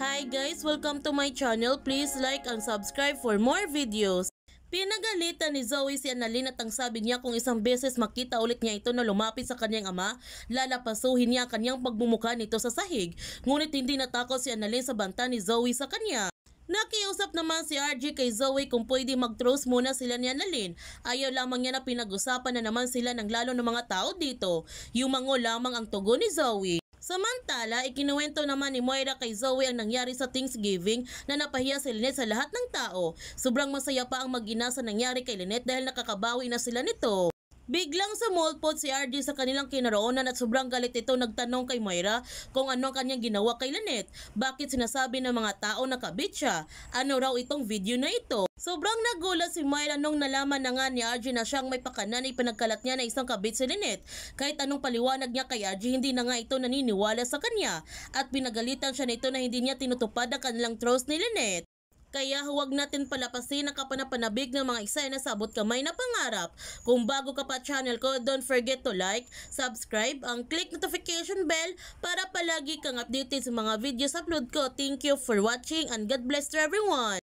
Hi guys! Welcome to my channel. Please like and subscribe for more videos. Pinagalitan ni Zoe si Annalyn at ang sabi niya kung isang beses makita ulit niya ito na lumapit sa kanyang ama, lalapasuhin niya ang kanyang pagmumukha nito sa sahig. Ngunit hindi natakot si Annalyn sa banta ni Zoe sa kanya. Nakiusap naman si RJ kay Zoe kung pwede mag-truce muna sila ni Annalyn. Ayaw lamang niya na pinag-usapan na naman sila ng lalo ng mga tao dito. Yumango lamang ang tugon ni Zoe. Samantala, ikinuwento naman ni Moira kay Zoe ang nangyari sa Thanksgiving na napahiya si Lynette sa lahat ng tao. Sobrang masaya pa ang mag-ina sa nangyari kay Lynette dahil nakakabawi na sila nito. Biglang sumulpot si RJ sa kanilang kinaroonan at sobrang galit ito nagtanong kay Moira kung ano ang kanyang ginawa kay Lanet. Bakit sinasabi ng mga tao na kabit siya? Ano raw itong video na ito? Sobrang nagulat si Moira nung nalaman na nga ni RJ na siyang may pakanan ay pinagkalat niya na isang kabit si Lynette. Kahit anong paliwanag niya kay RJ, hindi na nga ito naniniwala sa kanya. At pinagalitan siya nito na hindi niya tinutupad ang kanilang trust ni Lynette. Kaya huwag natin palapasin ang kapanapanabig ng mga eksena sa abot kamay na pangarap. Kung bago ka pa channel ko, don't forget to like, subscribe, ang click notification bell para palagi kang updated sa mga videos upload ko. Thank you for watching and God bless to everyone!